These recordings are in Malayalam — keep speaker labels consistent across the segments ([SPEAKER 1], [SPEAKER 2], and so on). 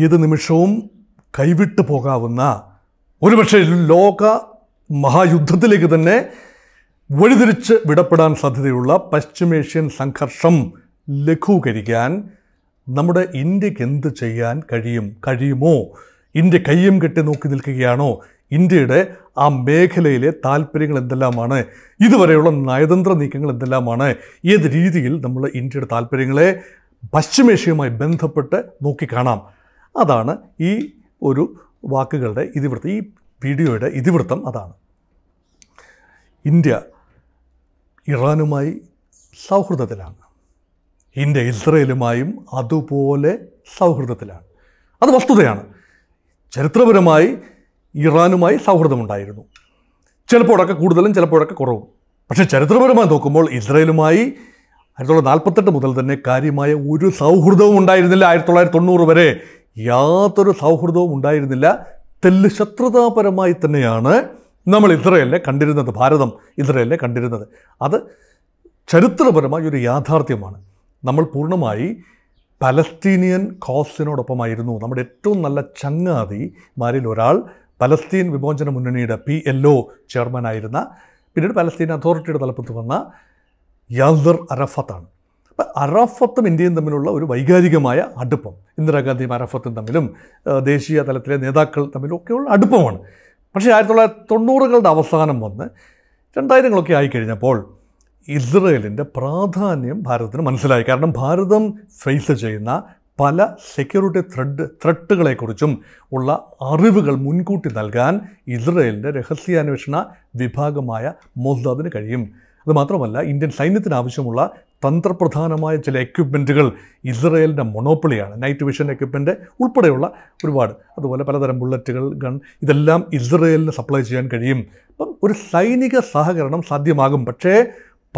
[SPEAKER 1] ഏത് നിമിഷവും കൈവിട്ടു പോകാവുന്ന ഒരുപക്ഷെ ലോക മഹായുദ്ധത്തിലേക്ക് തന്നെ വഴിതിരിച്ച് വിടപ്പെടാൻ സാധ്യതയുള്ള പശ്ചിമേഷ്യൻ സംഘർഷം ലഘൂകരിക്കാൻ നമ്മുടെ ഇന്ത്യക്ക് എന്ത് ചെയ്യാൻ കഴിയും കഴിയുമോ ഇന്ത്യ കയ്യും കെട്ടി നോക്കി നിൽക്കുകയാണോ ഇന്ത്യയുടെ ആ മേഖലയിലെ താല്പര്യങ്ങൾ എന്തെല്ലാമാണ് ഇതുവരെയുള്ള നയതന്ത്ര നീക്കങ്ങൾ എന്തെല്ലാമാണ് ഏത് രീതിയിൽ നമ്മൾ ഇന്ത്യയുടെ താല്പര്യങ്ങളെ പശ്ചിമേഷ്യയുമായി ബന്ധപ്പെട്ട് നോക്കിക്കാണാം അതാണ് ഈ ഒരു വാക്കുകളുടെ ഇതിവൃത്തം ഈ വീഡിയോയുടെ ഇതിവൃത്തം അതാണ് ഇന്ത്യ ഇറാനുമായി സൗഹൃദത്തിലാണ് ഇന്ത്യ ഇസ്രയേലുമായും അതുപോലെ സൗഹൃദത്തിലാണ് അത് വസ്തുതയാണ് ചരിത്രപരമായി ഇറാനുമായി സൗഹൃദമുണ്ടായിരുന്നു ചിലപ്പോഴൊക്കെ കൂടുതലും ചിലപ്പോഴൊക്കെ കുറവും പക്ഷേ ചരിത്രപരമായി നോക്കുമ്പോൾ ഇസ്രയേലുമായി ആയിരത്തി തൊള്ളായിരത്തി നാൽപ്പത്തെട്ട് മുതൽ തന്നെ കാര്യമായ ഒരു സൗഹൃദവും ഉണ്ടായിരുന്നില്ല ആയിരത്തി തൊള്ളായിരത്തി തൊണ്ണൂറ് വരെ യാതൊരു സൗഹൃദവും ഉണ്ടായിരുന്നില്ല തെല്ല് ശത്രുതാപരമായി തന്നെയാണ് നമ്മൾ ഇത്രയല്ലേ കണ്ടിരുന്നത് ഭാരതം ഇത്രയല്ലേ കണ്ടിരുന്നത് അത് ചരിത്രപരമായ ഒരു യാഥാർത്ഥ്യമാണ് നമ്മൾ പൂർണ്ണമായി പലസ്തീനിയൻ കോസിനോടൊപ്പമായിരുന്നു നമ്മുടെ ഏറ്റവും നല്ല ചങ്ങാതിമാരിൽ ഒരാൾ പലസ്തീൻ വിമോചന മുന്നണിയുടെ പി എൽ ഒ ചെയർമാനായിരുന്ന പിന്നീട് പലസ്തീൻ അതോറിറ്റിയുടെ തലപ്പത്ത് വന്ന യാസർ അറഫത്താണ് അപ്പം അറാഫത്തും ഇന്ത്യയും തമ്മിലുള്ള ഒരു വൈകാരികമായ അടുപ്പം ഇന്ദിരാഗാന്ധിയും അറാഫത്തും തമ്മിലും ദേശീയ തലത്തിലെ നേതാക്കൾ തമ്മിലും ഒക്കെയുള്ള അടുപ്പമാണ് പക്ഷേ ആയിരത്തി തൊള്ളായിരത്തി തൊണ്ണൂറുകളുടെ അവസാനം വന്ന് രണ്ടായിരങ്ങളൊക്കെ ആയിക്കഴിഞ്ഞപ്പോൾ ഇസ്രയേലിൻ്റെ പ്രാധാന്യം ഭാരതത്തിന് മനസ്സിലായി കാരണം ഭാരതം ഫേസ് ചെയ്യുന്ന പല സെക്യൂരിറ്റി ത്രെഡ് ത്രെട്ടുകളെക്കുറിച്ചും ഉള്ള അറിവുകൾ മുൻകൂട്ടി നൽകാൻ ഇസ്രയേലിൻ്റെ രഹസ്യാന്വേഷണ വിഭാഗമായ മൊസാദിന് കഴിയും അതുമാത്രമല്ല ഇന്ത്യൻ സൈന്യത്തിന് ആവശ്യമുള്ള തന്ത്രപ്രധാനമായ ചില എക്യുപ്മെൻറ്റുകൾ ഇസ്രയേലിൻ്റെ മൊണോപ്പൊളിയാണ് നൈറ്റ് വിഷൻ എക്യുപ്മെൻ്റ് ഉൾപ്പെടെയുള്ള ഒരുപാട് അതുപോലെ പലതരം ബുള്ളറ്റുകൾ ഗൺ ഇതെല്ലാം ഇസ്രയേലിന് സപ്ലൈ ചെയ്യാൻ കഴിയും അപ്പം ഒരു സൈനിക സഹകരണം സാധ്യമാകും പക്ഷേ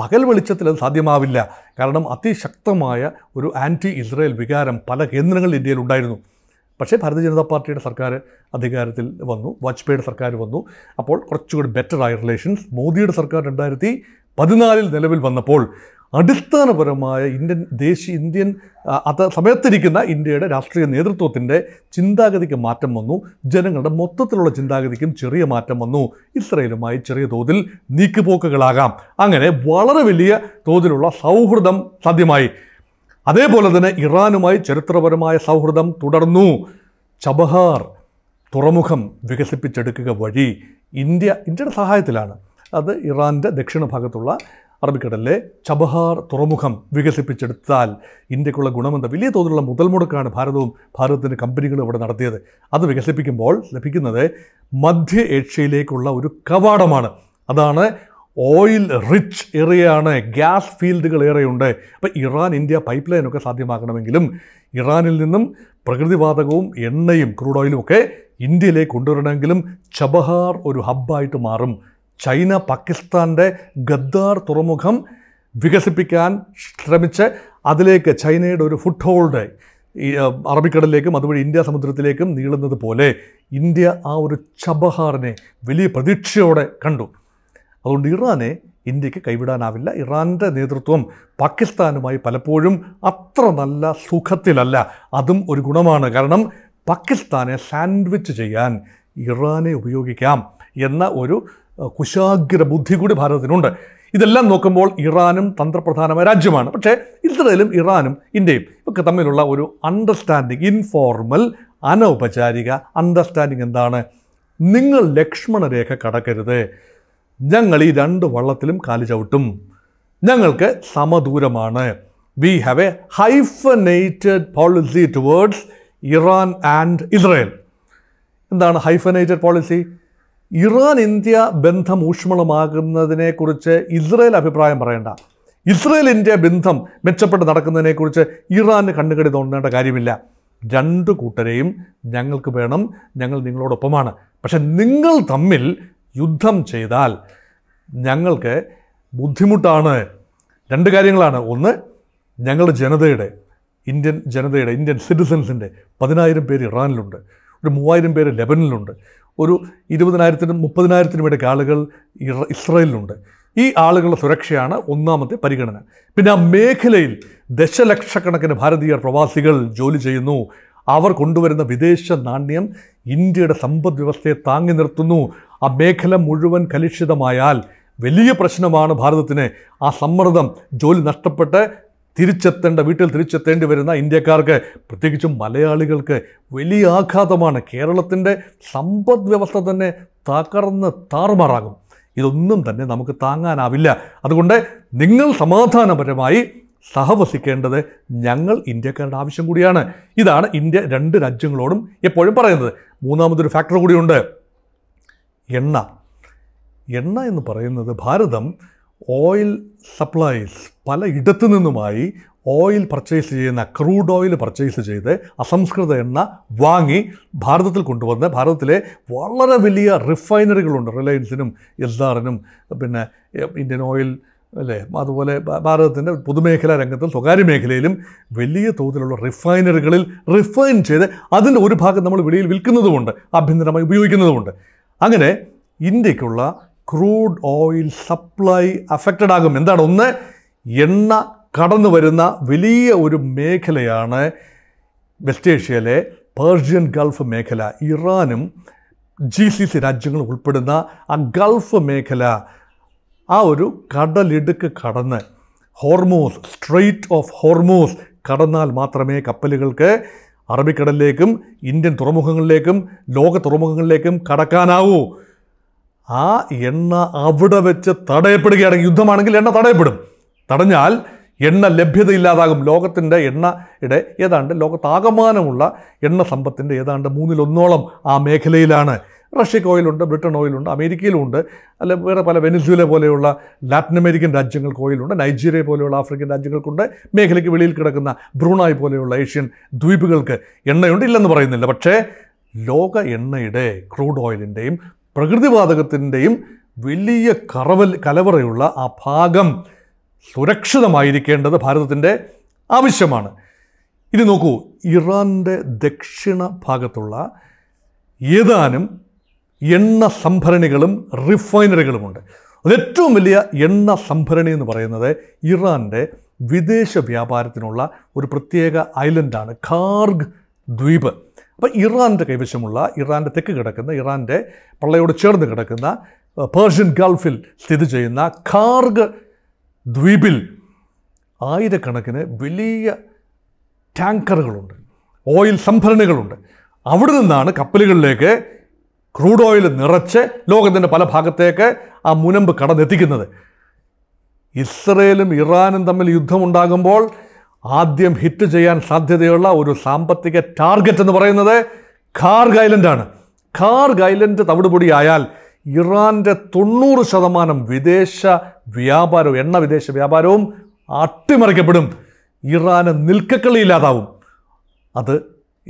[SPEAKER 1] പകൽ വെളിച്ചത്തിൽ അത് സാധ്യമാവില്ല കാരണം അതിശക്തമായ ഒരു ആൻറ്റി ഇസ്രയേൽ വികാരം പല കേന്ദ്രങ്ങളിൽ ഇന്ത്യയിൽ ഉണ്ടായിരുന്നു പക്ഷേ ഭാരതീയ ജനതാ പാർട്ടിയുടെ സർക്കാർ അധികാരത്തിൽ വന്നു വാജ്പേയിയുടെ സർക്കാർ വന്നു അപ്പോൾ കുറച്ചുകൂടി ബെറ്റർ ആയ റിലേഷൻസ് മോദിയുടെ സർക്കാർ രണ്ടായിരത്തി പതിനാലിൽ നിലവിൽ വന്നപ്പോൾ അടിസ്ഥാനപരമായ ഇന്ത്യൻ ദേശീയ ഇന്ത്യൻ അത് സമയത്തിരിക്കുന്ന ഇന്ത്യയുടെ രാഷ്ട്രീയ നേതൃത്വത്തിൻ്റെ ചിന്താഗതിക്ക് മാറ്റം വന്നു ജനങ്ങളുടെ മൊത്തത്തിലുള്ള ചിന്താഗതിക്കും ചെറിയ മാറ്റം വന്നു ഇസ്രയേലുമായി ചെറിയ തോതിൽ നീക്കുപോക്കുകളാകാം അങ്ങനെ വളരെ വലിയ തോതിലുള്ള സൗഹൃദം സാധ്യമായി അതേപോലെ തന്നെ ഇറാനുമായി ചരിത്രപരമായ സൗഹൃദം തുടർന്നു ചബഹാർ തുറമുഖം വികസിപ്പിച്ചെടുക്കുക വഴി ഇന്ത്യ ഇന്ത്യയുടെ സഹായത്തിലാണ് അത് ഇറാൻ്റെ ദക്ഷിണ ഭാഗത്തുള്ള അറബിക്കടലിലെ ചബഹാർ തുറമുഖം വികസിപ്പിച്ചെടുത്താൽ ഇന്ത്യക്കുള്ള ഗുണമെന്ന വലിയ തോതിലുള്ള മുതൽ മുടക്കാണ് ഭാരതവും ഭാരതത്തിൻ്റെ കമ്പനികളും ഇവിടെ നടത്തിയത് അത് വികസിപ്പിക്കുമ്പോൾ ലഭിക്കുന്നത് മധ്യ ഏഷ്യയിലേക്കുള്ള ഒരു കവാടമാണ് അതാണ് ഓയിൽ റിച്ച് ഏറിയാണ് ഗ്യാസ് ഫീൽഡുകൾ ഏറെയുണ്ട് അപ്പോൾ ഇറാൻ ഇന്ത്യ പൈപ്പ് ലൈനൊക്കെ സാധ്യമാക്കണമെങ്കിലും ഇറാനിൽ നിന്നും പ്രകൃതിവാതകവും എണ്ണയും ക്രൂഡ് ഓയിലും ഒക്കെ ഇന്ത്യയിലേക്ക് കൊണ്ടുവരണമെങ്കിലും ചബഹാർ ഒരു ഹബ്ബായിട്ട് മാറും ചൈന പാകിസ്ഥാൻ്റെ ഗദ്ദാർ തുറമുഖം വികസിപ്പിക്കാൻ ശ്രമിച്ച് അതിലേക്ക് ചൈനയുടെ ഒരു ഫുട് ഹോൾഡ് ഈ അറബിക്കടലിലേക്കും അതുവഴി ഇന്ത്യ സമുദ്രത്തിലേക്കും നീളുന്നത് പോലെ ഇന്ത്യ ആ ഒരു ചബഹാറിനെ വലിയ പ്രതീക്ഷയോടെ കണ്ടു അതുകൊണ്ട് ഇറാനെ ഇന്ത്യക്ക് കൈവിടാനാവില്ല ഇറാൻ്റെ നേതൃത്വം പാകിസ്ഥാനുമായി പലപ്പോഴും അത്ര നല്ല സുഖത്തിലല്ല അതും ഒരു ഗുണമാണ് കാരണം പാകിസ്ഥാനെ സാൻഡ്വിച്ച് ചെയ്യാൻ ഇറാനെ ഉപയോഗിക്കാം എന്ന ഒരു കുശാഗ്ര ബുദ്ധി കൂടി ഭാരതത്തിനുണ്ട് ഇതെല്ലാം നോക്കുമ്പോൾ ഇറാനും തന്ത്രപ്രധാനമായ രാജ്യമാണ് പക്ഷേ ഇത്രയിലും ഇറാനും ഇന്ത്യയും ഒക്കെ തമ്മിലുള്ള ഒരു അണ്ടർസ്റ്റാൻഡിങ് ഇൻഫോർമൽ അനൗപചാരിക അണ്ടർസ്റ്റാൻഡിങ് എന്താണ് നിങ്ങൾ ലക്ഷ്മണരേഖ കടക്കരുത് ഞങ്ങൾ ഈ രണ്ട് വള്ളത്തിലും കാലു ചവിട്ടും ഞങ്ങൾക്ക് സമദൂരമാണ് we have a hyphenated policy towards Iran and Israel എന്താണ് ഹൈഫനേറ്റഡ് പോളിസി ഇറാൻ ഇന്ത്യ ബന്ധം ഊഷ്മളമാകുന്നതിനെക്കുറിച്ച് ഇസ്രയേൽ അഭിപ്രായം പറയേണ്ട ഇസ്രയേൽ ഇന്ത്യ ബന്ധം മെച്ചപ്പെട്ട് നടക്കുന്നതിനെക്കുറിച്ച് ഇറാന് കണ്ണുകടി തോന്നേണ്ട കാര്യമില്ല രണ്ട് കൂട്ടരെയും ഞങ്ങൾക്ക് വേണം ഞങ്ങൾ നിങ്ങളോടൊപ്പമാണ് പക്ഷെ നിങ്ങൾ തമ്മിൽ യുദ്ധം ചെയ്താൽ ഞങ്ങൾക്ക് ബുദ്ധിമുട്ടാണ് രണ്ട് കാര്യങ്ങളാണ് ഒന്ന് ഞങ്ങളുടെ ജനതയുടെ ഇന്ത്യൻ ജനതയുടെ ഇന്ത്യൻ സിറ്റിസൻസിൻ്റെ പതിനായിരം പേര് ഇറാനിലുണ്ട് ഒരു മൂവായിരം പേര് ലെബനിലുണ്ട് ഒരു ഇരുപതിനായിരത്തിനും മുപ്പതിനായിരത്തിനും ഇടയ്ക്ക് ആളുകൾ ഇസ്രയേലിലുണ്ട് ഈ ആളുകളുടെ സുരക്ഷയാണ് ഒന്നാമത്തെ പരിഗണന പിന്നെ ആ മേഖലയിൽ ദശലക്ഷക്കണക്കിന് ഭാരതീയ പ്രവാസികൾ ജോലി ചെയ്യുന്നു അവർ കൊണ്ടുവരുന്ന വിദേശ നാണ്യം ഇന്ത്യയുടെ സമ്പദ് വ്യവസ്ഥയെ താങ്ങി നിർത്തുന്നു ആ മേഖല മുഴുവൻ കലുഷിതമായാൽ വലിയ പ്രശ്നമാണ് ഭാരതത്തിന് ആ സമ്മർദ്ദം ജോലി നഷ്ടപ്പെട്ട് തിരിച്ചെത്തേണ്ട വീട്ടിൽ തിരിച്ചെത്തേണ്ടി വരുന്ന ഇന്ത്യക്കാർക്ക് പ്രത്യേകിച്ചും മലയാളികൾക്ക് വലിയ ആഘാതമാണ് കേരളത്തിൻ്റെ സമ്പദ് വ്യവസ്ഥ തന്നെ തകർന്ന് താറുമാറാകും ഇതൊന്നും തന്നെ നമുക്ക് താങ്ങാനാവില്ല അതുകൊണ്ട് നിങ്ങൾ സമാധാനപരമായി സഹവസിക്കേണ്ടത് ഞങ്ങൾ ഇന്ത്യക്കാരുടെ ആവശ്യം കൂടിയാണ് ഇതാണ് ഇന്ത്യ രണ്ട് രാജ്യങ്ങളോടും എപ്പോഴും പറയുന്നത് മൂന്നാമതൊരു ഫാക്ടർ കൂടിയുണ്ട് എണ്ണ എണ്ണ എന്ന് പറയുന്നത് ഭാരതം ഓയിൽ സപ്ലൈസ് പല ഇടത്തു നിന്നുമായി ഓയിൽ പർച്ചേസ് ചെയ്യുന്ന ക്രൂഡ് ഓയിൽ പർച്ചേസ് ചെയ്ത് അസംസ്കൃത എണ്ണ വാങ്ങി ഭാരതത്തിൽ കൊണ്ടുവന്ന് ഭാരതത്തിലെ വളരെ വലിയ റിഫൈനറികളുണ്ട് റിലയൻസിനും എസ്ആറിനും പിന്നെ ഇന്ത്യൻ ഓയിൽ അല്ലേ അതുപോലെ ഭാരതത്തിൻ്റെ പൊതുമേഖലാ രംഗത്തും സ്വകാര്യ മേഖലയിലും വലിയ തോതിലുള്ള റിഫൈനറികളിൽ റിഫൈൻ ചെയ്ത് അതിൻ്റെ ഒരു ഭാഗം നമ്മൾ വെളിയിൽ വിൽക്കുന്നതുമുണ്ട് ആഭ്യന്തരമായി ഉപയോഗിക്കുന്നതുമുണ്ട് അങ്ങനെ ഇന്ത്യക്കുള്ള ക്രൂഡ് ഓയിൽ സപ്ലൈ അഫക്റ്റഡ് ആകും എന്താണ് ഒന്ന് എണ്ണ കടന്നു വരുന്ന വലിയ ഒരു മേഖലയാണ് വെസ്റ്റ് ഏഷ്യയിലെ പേർഷ്യൻ ഗൾഫ് മേഖല ഇറാനും ജി സി സി രാജ്യങ്ങളും ഉൾപ്പെടുന്ന ആ ഗൾഫ് മേഖല ആ ഒരു കടലിടുക്ക് കടന്ന് ഹോർമോസ് സ്ട്രെയിറ്റ് ഓഫ് ഹോർമോസ് കടന്നാൽ മാത്രമേ കപ്പലുകൾക്ക് അറബിക്കടലിലേക്കും ഇന്ത്യൻ തുറമുഖങ്ങളിലേക്കും ലോക തുറമുഖങ്ങളിലേക്കും കടക്കാനാവൂ ആ എണ്ണ അവിടെ വെച്ച് തടയപ്പെടുകയാണെങ്കിൽ യുദ്ധമാണെങ്കിൽ എണ്ണ തടയപ്പെടും തടഞ്ഞാൽ എണ്ണ ലഭ്യത ഇല്ലാതാകും ലോകത്തിൻ്റെ എണ്ണയുടെ ഏതാണ്ട് ലോകത്താകമാനമുള്ള എണ്ണ സമ്പത്തിൻ്റെ ഏതാണ്ട് മൂന്നിലൊന്നോളം ആ മേഖലയിലാണ് റഷ്യക്ക് ഓയിലുണ്ട് ബ്രിട്ടൻ ഓയിലുണ്ട് അമേരിക്കയിലുണ്ട് അല്ല വേറെ പല വെനസ്വേല പോലെയുള്ള ലാറ്റിൻ അമേരിക്കൻ രാജ്യങ്ങൾക്ക് ഓയിലുണ്ട് നൈജീരിയ പോലെയുള്ള ആഫ്രിക്കൻ രാജ്യങ്ങൾക്കുണ്ട് മേഖലയ്ക്ക് വെളിയിൽ കിടക്കുന്ന ബ്രൂണായി പോലെയുള്ള ഏഷ്യൻ ദ്വീപുകൾക്ക് എണ്ണയുണ്ട് ഇല്ലെന്ന് പറയുന്നില്ല പക്ഷേ ലോക എണ്ണയുടെ ക്രൂഡ് ഓയിലിൻ്റെയും പ്രകൃതിവാതകത്തിൻ്റെയും വലിയ കറവൽ കലവറയുള്ള ആ ഭാഗം സുരക്ഷിതമായിരിക്കേണ്ടത് ഭാരതത്തിൻ്റെ ആവശ്യമാണ് ഇത് നോക്കൂ ഇറാൻ്റെ ദക്ഷിണ ഭാഗത്തുള്ള ഏതാനും എണ്ണ സംഭരണികളും റിഫൈനറികളുമുണ്ട് അതേറ്റവും വലിയ എണ്ണ സംഭരണി എന്ന് പറയുന്നത് ഇറാൻ്റെ വിദേശ വ്യാപാരത്തിനുള്ള ഒരു പ്രത്യേക ഐലൻഡാണ് ഖാർഗ് ദ്വീപ് അപ്പോൾ ഇറാൻ്റെ കൈവശമുള്ള ഇറാൻ്റെ തെക്ക് കിടക്കുന്ന ഇറാൻ്റെ പള്ളയോട് ചേർന്ന് കിടക്കുന്ന പേർഷ്യൻ ഗൾഫിൽ സ്ഥിതി ചെയ്യുന്ന കാർഗ് ദ്വീപിൽ ആയിരക്കണക്കിന് വലിയ ടാങ്കറുകളുണ്ട് ഓയിൽ സംഭരണികളുണ്ട് അവിടെ നിന്നാണ് കപ്പലുകളിലേക്ക് ക്രൂഡ് ഓയിൽ നിറച്ച് ലോകത്തിൻ്റെ പല ഭാഗത്തേക്ക് ആ മുനമ്പ് കടന്നെത്തിക്കുന്നത് ഇസ്രയേലും ഇറാനും തമ്മിൽ യുദ്ധമുണ്ടാകുമ്പോൾ ആദ്യം ഹിറ്റ് ചെയ്യാൻ സാധ്യതയുള്ള ഒരു സാമ്പത്തിക ടാർഗറ്റ് എന്ന് പറയുന്നത് ഖാർഗ് ഐലൻഡാണ് ഖാർഗ് ഐലൻഡ് തവിടുപൊടി ആയാൽ ഇറാൻ്റെ തൊണ്ണൂറ് ശതമാനം വിദേശ വ്യാപാരവും എണ്ണ വിദേശ വ്യാപാരവും അട്ടിമറിക്കപ്പെടും ഇറാന് നിൽക്കക്കളിയില്ലാതാവും അത്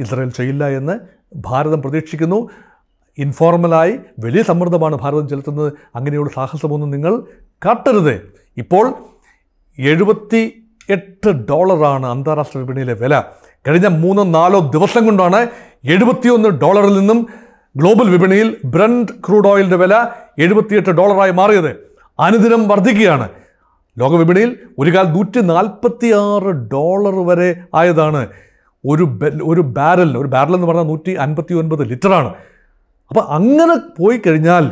[SPEAKER 1] ഇസ്രയേൽ ചെയ്യില്ല എന്ന് ഭാരതം പ്രതീക്ഷിക്കുന്നു ഇൻഫോർമലായി വലിയ സമ്മർദ്ദമാണ് ഭാരതം ചെലുത്തുന്നത് അങ്ങനെയുള്ള സാഹസമൊന്നും നിങ്ങൾ കാട്ടരുത് ഇപ്പോൾ എഴുപത്തി എട്ട് ഡോളറാണ് അന്താരാഷ്ട്ര വിപണിയിലെ വില കഴിഞ്ഞ മൂന്നോ നാലോ ദിവസം കൊണ്ടാണ് എഴുപത്തിയൊന്ന് ഡോളറിൽ നിന്നും ഗ്ലോബൽ വിപണിയിൽ ബ്രണ്ട് ക്രൂഡ് ഓയിലിൻ്റെ വില എഴുപത്തിയെട്ട് ഡോളറായി മാറിയത് അനുദിനം വർദ്ധിക്കുകയാണ് ലോകവിപണിയിൽ ഒരു കാലം നൂറ്റി നാൽപ്പത്തി ആറ് ഡോളർ വരെ ആയതാണ് ഒരു ഒരു ബാരലിന് ഒരു ബാരൽ എന്ന് പറഞ്ഞാൽ നൂറ്റി അൻപത്തി ഒൻപത് ലിറ്ററാണ് അപ്പോൾ അങ്ങനെ പോയി കഴിഞ്ഞാൽ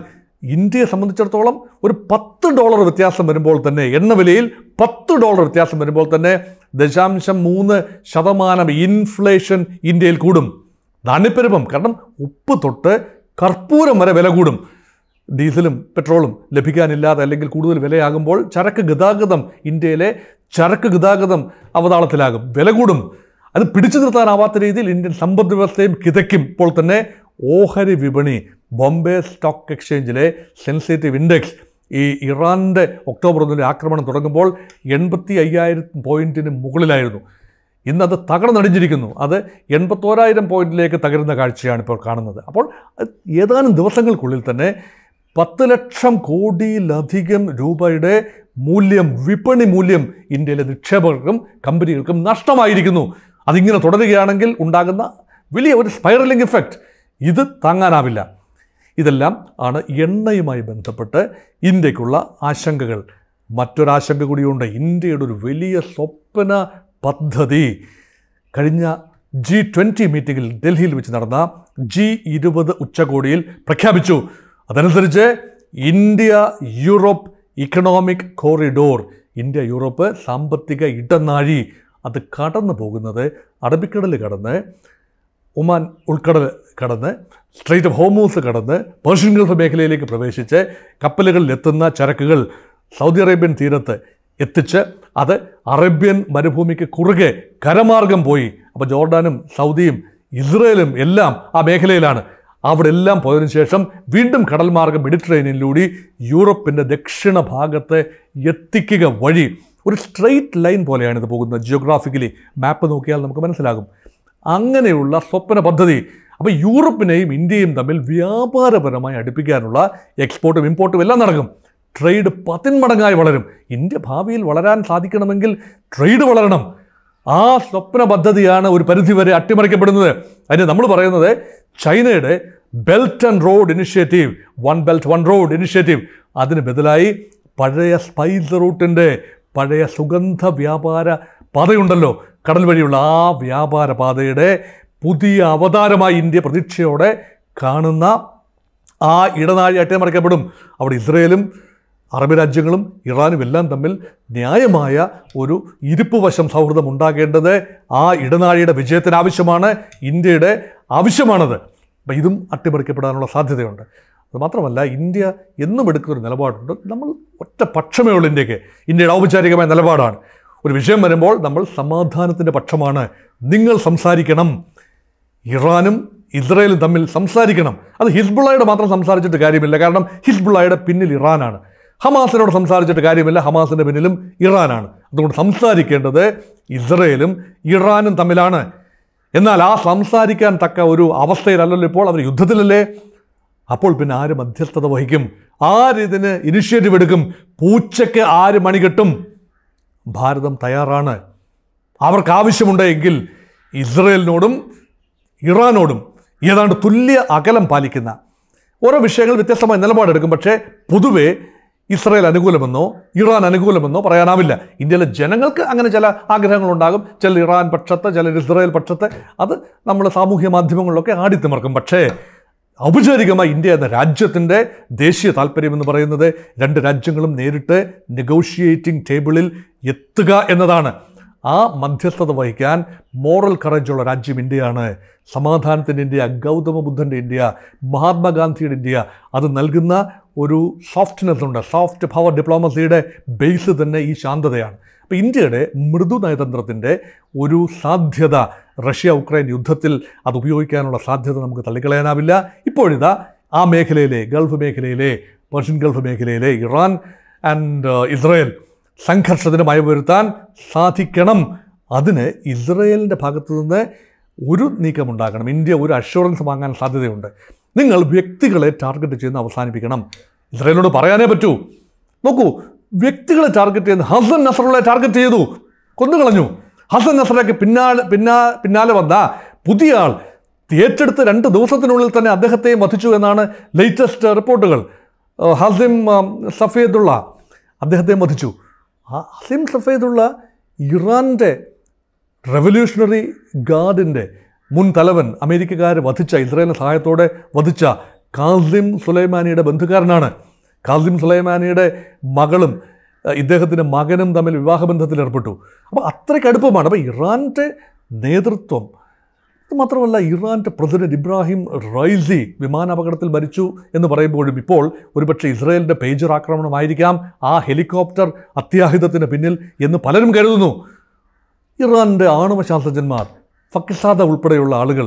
[SPEAKER 1] ഇന്ത്യയെ സംബന്ധിച്ചിടത്തോളം ഒരു പത്ത് ഡോളർ വ്യത്യാസം വരുമ്പോൾ തന്നെ എണ്ണ വിലയിൽ പത്ത് ഡോളർ വ്യത്യാസം വരുമ്പോൾ തന്നെ ദശാംശം മൂന്ന് ശതമാനം ഇൻഫ്ലേഷൻ ഇന്ത്യയിൽ കൂടും നാണ്യപ്പെരുപ്പം കാരണം ഉപ്പ് തൊട്ട് കർപ്പൂരം വരെ വില കൂടും ഡീസലും പെട്രോളും ലഭിക്കാനില്ലാതെ അല്ലെങ്കിൽ കൂടുതൽ വിലയാകുമ്പോൾ ചരക്ക് ഗതാഗതം ഇന്ത്യയിലെ ചരക്ക് ഗതാഗതം അവതാളത്തിലാകും വില കൂടും അത് പിടിച്ചു നിർത്താനാവാത്ത രീതിയിൽ ഇന്ത്യൻ സമ്പദ് വ്യവസ്ഥയും കിതയ്ക്കും ഇപ്പോൾ തന്നെ ഓഹരി വിപണി ബോംബെ സ്റ്റോക്ക് എക്സ്ചേഞ്ചിലെ സെൻസിറ്റീവ് ഇൻഡെക്സ് ഈ ഇറാൻ്റെ ഒക്ടോബർ ഒന്നിലെ ആക്രമണം തുടങ്ങുമ്പോൾ എൺപത്തി അയ്യായിരം പോയിൻറ്റിന് മുകളിലായിരുന്നു ഇന്നത് തകർന്നടിഞ്ഞിരിക്കുന്നു അത് എൺപത്തോരായിരം പോയിന്റിലേക്ക് തകരുന്ന കാഴ്ചയാണ് ഇപ്പോൾ കാണുന്നത് അപ്പോൾ ഏതാനും ദിവസങ്ങൾക്കുള്ളിൽ തന്നെ പത്ത് ലക്ഷം കോടിയിലധികം രൂപയുടെ മൂല്യം വിപണി മൂല്യം ഇന്ത്യയിലെ നിക്ഷേപകർക്കും കമ്പനികൾക്കും നഷ്ടമായിരിക്കുന്നു അതിങ്ങനെ തുടരുകയാണെങ്കിൽ ഉണ്ടാകുന്ന വലിയ ഒരു സ്പൈറലിംഗ് ഇഫക്റ്റ് ഇത് താങ്ങാനാവില്ല ഇതെല്ലാം ആണ് എണ്ണയുമായി ബന്ധപ്പെട്ട് ഇന്ത്യക്കുള്ള ആശങ്കകൾ മറ്റൊരാശങ്ക കൂടിയുണ്ട് ഇന്ത്യയുടെ ഒരു വലിയ സ്വപ്ന പദ്ധതി കഴിഞ്ഞ ജി ട്വൻറ്റി മീറ്റിങ്ങിൽ ഡൽഹിയിൽ വെച്ച് നടന്ന ജി ഇരുപത് ഉച്ചകോടിയിൽ പ്രഖ്യാപിച്ചു അതനുസരിച്ച് India Europe economic corridor India Europe സാമ്പത്തിക ഇടനാഴി അത് കടന്നു പോകുന്നത് അറബിക്കടൽ കടന്ന് ഒമാൻ ഉൾക്കടൽ കടന്ന് സ്ട്രേറ്റ് ഓഫ് ഹോമൂസ് കടന്ന് പേർഷ്യൻ ഗൾഫ് മേഖലയിലേക്ക് പ്രവേശിച്ച് കപ്പലുകളിൽ എത്തുന്ന ചരക്കുകൾ സൗദി അറേബ്യൻ തീരത്ത് എത്തിച്ച് അത് അറേബ്യൻ മരുഭൂമിക്ക് കുറുകെ കരമാർഗം പോയി അപ്പോൾ ജോർഡാനും സൗദിയും ഇസ്രയേലും എല്ലാം ആ മേഖലയിലാണ് അവിടെ എല്ലാം പോയതിനു ശേഷം വീണ്ടും കടൽമാർഗം മെഡിറ്ററേനിയനിലൂടെ യൂറോപ്പിൻ്റെ ദക്ഷിണ ഭാഗത്ത് എത്തിക്കുക വഴി ഒരു സ്ട്രെയിറ്റ് ലൈൻ പോലെയാണ് ഇത് പോകുന്നത് ജിയോഗ്രാഫിക്കലി മാപ്പ് നോക്കിയാൽ നമുക്ക് മനസ്സിലാകും അങ്ങനെയുള്ള സ്വപ്ന പദ്ധതി അപ്പോൾ യൂറോപ്പിനെയും ഇന്ത്യയും തമ്മിൽ വ്യാപാരപരമായി അടുപ്പിക്കാനുള്ള എക്സ്പോർട്ടും ഇമ്പോർട്ടും എല്ലാം നടക്കും ട്രേഡ് പത്തിന്മടങ്ങായി വളരും ഇന്ത്യ ഭാവിയിൽ വളരാൻ സാധിക്കണമെങ്കിൽ ട്രേഡ് വളരണം ആ സ്വപ്ന പദ്ധതിയാണ് ഒരു പരിധിവരെ അട്ടിമറിക്കപ്പെടുന്നത് അതിന് നമ്മൾ പറയുന്നത് ചൈനയുടെ belt and road initiative one belt one road initiative അതിന് ബദലായി പഴയ സ്പൈസ് റൂട്ടിൻ്റെ പഴയ സുഗന്ധ വ്യാപാര പാതയുണ്ടല്ലോ കടൽ വഴിയുള്ള ആ വ്യാപാര പാതയുടെ പുതിയ അവതാരമായി ഇന്ത്യ പ്രതീക്ഷയോടെ കാണുന്ന ആ ഇടനാഴി അട്ടിമറിക്കപ്പെടും അവിടെ ഇസ്രയേലും അറബ് രാജ്യങ്ങളും ഇറാനും എല്ലാം തമ്മിൽ ന്യായമായ ഒരു ഇരുപ്പ് വശം സൗഹൃദം ഉണ്ടാകേണ്ടത് ആ ഇടനാഴിയുടെ വിജയത്തിന് ആവശ്യമാണ് ഇന്ത്യയുടെ ആവശ്യമാണത് അപ്പം ഇതും അട്ടിമറിക്കപ്പെടാനുള്ള സാധ്യതയുണ്ട് അത് മാത്രമല്ല ഇന്ത്യ എന്നും എടുക്കുന്നൊരു നിലപാടുണ്ട് നമ്മൾ ഒറ്റ പക്ഷമേ ഉള്ളൂ ഇന്ത്യക്ക് ഇന്ത്യയുടെ ഔപചാരികമായ നിലപാടാണ് ഒരു വിഷയം വരുമ്പോൾ നമ്മൾ സമാധാനത്തിൻ്റെ പക്ഷമാണ് നിങ്ങൾ സംസാരിക്കണം ഇറാനും ഇസ്രയേലും തമ്മിൽ സംസാരിക്കണം അത് ഹിസ്ബുള്ളയുടെ മാത്രം സംസാരിച്ചിട്ട് കാര്യമില്ല കാരണം ഹിസ്ബുള്ളയുടെ പിന്നിൽ ഇറാനാണ് ഹമാസിനോട് സംസാരിച്ചിട്ട് കാര്യമില്ല ഹമാസിൻ്റെ പിന്നിലും ഇറാനാണ് അതുകൊണ്ട് സംസാരിക്കേണ്ടത് ഇസ്രയേലും ഇറാനും തമ്മിലാണ് എന്നാൽ ആ സംസാരിക്കാൻ തക്ക ഒരു അവസ്ഥയിലല്ലല്ലോ ഇപ്പോൾ അവർ യുദ്ധത്തിലല്ലേ അപ്പോൾ പിന്നെ ആര് മധ്യസ്ഥത വഹിക്കും ആരിതിന് ഇനിഷ്യേറ്റീവ് എടുക്കും പൂച്ചയ്ക്ക് ആര് മണി കെട്ടും ഭാരതം തയ്യാറാണ് അവർക്ക് ആവശ്യമുണ്ടെങ്കിൽ ഇസ്രയേലിനോടും ഇറാനോടും ഏതാണ്ട് തുല്യ അകലം പാലിക്കുന്ന ഓരോ വിഷയങ്ങൾ വ്യത്യസ്തമായ നിലപാടെടുക്കും പക്ഷേ പൊതുവേ ഇസ്രായേൽ അനുകൂലമെന്നോ ഇറാൻ അനുകൂലമെന്നോ പറയാനാവില്ല ഇന്ത്യയിലെ ജനങ്ങൾക്ക് അങ്ങനെ ചില ആഗ്രഹങ്ങളുണ്ടാകും ചില ഇറാൻ പക്ഷത്ത് ചില ഇസ്രായേൽ പക്ഷത്ത് അത് നമ്മൾ സാമൂഹ്യ മാധ്യമങ്ങളിലൊക്കെ ആടിത്തിമർക്കും പക്ഷേ ഔപചാരികമായി ഇന്ത്യ എന്ന രാജ്യത്തിൻ്റെ ദേശീയ എന്ന് പറയുന്നത് രണ്ട് രാജ്യങ്ങളും നേരിട്ട് നെഗോഷിയേറ്റിംഗ് ടേബിളിൽ എത്തുക എന്നതാണ് ആ മധ്യസ്ഥത വഹിക്കാൻ മോറൽ കറേജുള്ള രാജ്യം ഇന്ത്യയാണ് സമാധാനത്തിൻ്റെ ഇന്ത്യ ഗൗതമ ബുദ്ധൻ്റെ ഇന്ത്യ മഹാത്മാഗാന്ധിയുടെ ഇന്ത്യ അത് നൽകുന്ന ഒരു സോഫ്റ്റ്നെസ് ഉണ്ട് സോഫ്റ്റ് പവർ ഡിപ്ലോമസിയുടെ ബേസ് തന്നെ ഈ ശാന്തതയാണ് അപ്പോൾ ഇന്ത്യയുടെ മൃദു നയതന്ത്രത്തിൻ്റെ ഒരു സാധ്യത റഷ്യ ഉക്രൈൻ യുദ്ധത്തിൽ അത് ഉപയോഗിക്കാനുള്ള സാധ്യത നമുക്ക് തള്ളിക്കളയാനാവില്ല ഇപ്പോഴിതാ ആ മേഖലയിലെ ഗൾഫ് മേഖലയിലെ പേർഷ്യൻ ഗൾഫ് മേഖലയിലെ ഇറാൻ ആൻഡ് uh, ഇസ്രയേൽ സംഘർഷത്തിന് വരുത്താൻ സാധിക്കണം അതിന് ഇസ്രയേലിൻ്റെ ഭാഗത്തു നിന്ന് ഒരു നീക്കം ഉണ്ടാക്കണം ഇന്ത്യ ഒരു അഷുറൻസ് വാങ്ങാൻ സാധ്യതയുണ്ട് നിങ്ങൾ വ്യക്തികളെ ടാർഗറ്റ് ചെയ്യുന്ന അവസാനിപ്പിക്കണം ഇസ്രയേലിനോട് പറയാനേ പറ്റൂ നോക്കൂ വ്യക്തികളെ ടാർഗറ്റ് ചെയ്യുന്ന ഹസൻ നസറുള്ളെ ടാർഗറ്റ് ചെയ്തു കൊന്നുകളഞ്ഞു ഹസൻ നസറക്ക് പിന്നാലെ പിന്നാ പിന്നാലെ വന്ന പുതിയ ആൾ ഏറ്റെടുത്ത് രണ്ട് ദിവസത്തിനുള്ളിൽ തന്നെ അദ്ദേഹത്തെയും വധിച്ചു എന്നാണ് ലേറ്റസ്റ്റ് റിപ്പോർട്ടുകൾ ഹസിം സഫേദുള്ള അദ്ദേഹത്തെ വധിച്ചു ഹസിം സഫേദുള്ള ഇറാൻ്റെ റെവല്യൂഷണറി ഗാർഡിൻ്റെ മുൻ തലവൻ അമേരിക്കക്കാർ വധിച്ച ഇസ്രയേലിൻ്റെ സഹായത്തോടെ വധിച്ച കാസിം സുലൈമാനിയുടെ ബന്ധുക്കാരനാണ് കാസിം സുലൈമാനിയുടെ മകളും ഇദ്ദേഹത്തിൻ്റെ മകനും തമ്മിൽ വിവാഹബന്ധത്തിൽ ഏർപ്പെട്ടു അപ്പോൾ അത്രയ്ക്ക് അടുപ്പമാണ് അപ്പോൾ ഇറാൻ്റെ നേതൃത്വം മാത്രമല്ല ഇറാൻ്റെ പ്രസിഡന്റ് ഇബ്രാഹിം റൈസി വിമാനാപകടത്തിൽ മരിച്ചു എന്ന് പറയുമ്പോഴും ഇപ്പോൾ ഒരുപക്ഷെ ഇസ്രയേലിൻ്റെ പേജർ ആക്രമണമായിരിക്കാം ആ ഹെലികോപ്റ്റർ അത്യാഹിതത്തിന് പിന്നിൽ എന്ന് പലരും കരുതുന്നു ഇറാൻ്റെ ആണവശാസ്ത്രജ്ഞന്മാർ ഫക്കിസാദ ഉൾപ്പെടെയുള്ള ആളുകൾ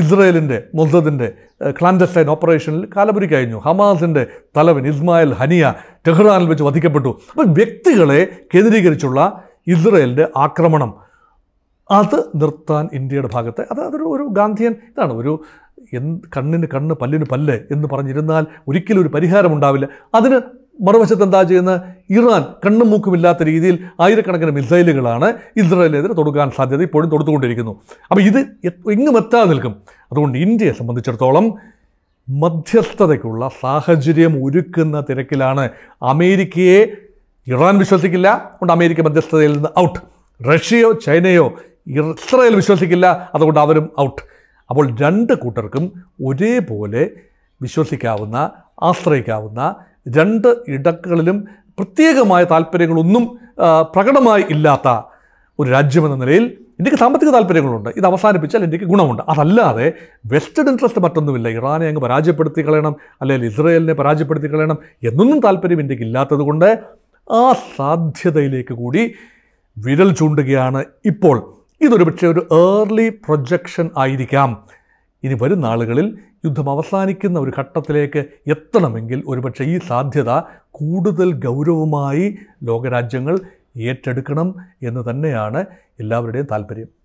[SPEAKER 1] ഇസ്രയേലിൻ്റെ മുസദിൻ്റെ ക്ലാൻഡസ്റ്റൈൻ ഓപ്പറേഷനിൽ കാലപുരി കഴിഞ്ഞു ഹമാസിൻ്റെ തലവൻ ഇസ്മായിൽ ഹനിയ ടെഹ്റാനിൽ വെച്ച് വധിക്കപ്പെട്ടു അപ്പോൾ വ്യക്തികളെ കേന്ദ്രീകരിച്ചുള്ള ഇസ്രയേലിൻ്റെ ആക്രമണം അത് നിർത്താൻ ഇന്ത്യയുടെ ഭാഗത്തെ അത് അതൊരു ഒരു ഗാന്ധിയൻ ഇതാണ് ഒരു എന്ത് കണ്ണിന് കണ്ണ് പല്ലിന് പല്ല് എന്ന് പറഞ്ഞിരുന്നാൽ ഒരിക്കലും ഒരു പരിഹാരം ഉണ്ടാവില്ല അതിന് മറുവശത്ത് എന്താ ചെയ്യുന്നത് ഇറാൻ കണ്ണും മൂക്കുമില്ലാത്ത രീതിയിൽ ആയിരക്കണക്കിന് മിസൈലുകളാണ് ഇസ്രായേലിനെതിരെ തൊടുക്കാൻ സാധ്യത ഇപ്പോഴും തൊടുത്തുകൊണ്ടിരിക്കുന്നു അപ്പോൾ ഇത് എങ്ങും എത്താതെ നിൽക്കും അതുകൊണ്ട് ഇന്ത്യയെ സംബന്ധിച്ചിടത്തോളം മധ്യസ്ഥതയ്ക്കുള്ള സാഹചര്യം ഒരുക്കുന്ന തിരക്കിലാണ് അമേരിക്കയെ ഇറാൻ വിശ്വസിക്കില്ല അതുകൊണ്ട് അമേരിക്ക മധ്യസ്ഥതയിൽ നിന്ന് ഔട്ട് റഷ്യയോ ചൈനയോ ഇസ്രായേൽ വിശ്വസിക്കില്ല അതുകൊണ്ട് അവരും ഔട്ട് അപ്പോൾ രണ്ട് കൂട്ടർക്കും ഒരേപോലെ വിശ്വസിക്കാവുന്ന ആശ്രയിക്കാവുന്ന രണ്ട് ഇടക്കുകളിലും പ്രത്യേകമായ താല്പര്യങ്ങളൊന്നും പ്രകടമായി ഇല്ലാത്ത ഒരു രാജ്യമെന്ന നിലയിൽ ഇന്ത്യക്ക് സാമ്പത്തിക താല്പര്യങ്ങളുണ്ട് ഇത് അവസാനിപ്പിച്ചാൽ ഇന്ത്യക്ക് ഗുണമുണ്ട് അതല്ലാതെ വെസ്റ്റേൺ ഇൻട്രസ്റ്റ് മറ്റൊന്നുമില്ല ഇറാനെ അങ്ങ് പരാജയപ്പെടുത്തി കളയണം അല്ലെങ്കിൽ ഇസ്രയേലിനെ പരാജയപ്പെടുത്തി കളയണം എന്നൊന്നും താല്പര്യം ഇന്ത്യക്ക് ഇല്ലാത്തതുകൊണ്ട് ആ സാധ്യതയിലേക്ക് കൂടി വിരൽ ചൂണ്ടുകയാണ് ഇപ്പോൾ ഇതൊരു പക്ഷേ ഒരു ഏർലി പ്രൊജക്ഷൻ ആയിരിക്കാം ഇനി വരും നാളുകളിൽ യുദ്ധം അവസാനിക്കുന്ന ഒരു ഘട്ടത്തിലേക്ക് എത്തണമെങ്കിൽ ഒരുപക്ഷെ ഈ സാധ്യത കൂടുതൽ ഗൗരവമായി ലോകരാജ്യങ്ങൾ ഏറ്റെടുക്കണം എന്ന് തന്നെയാണ് എല്ലാവരുടെയും താല്പര്യം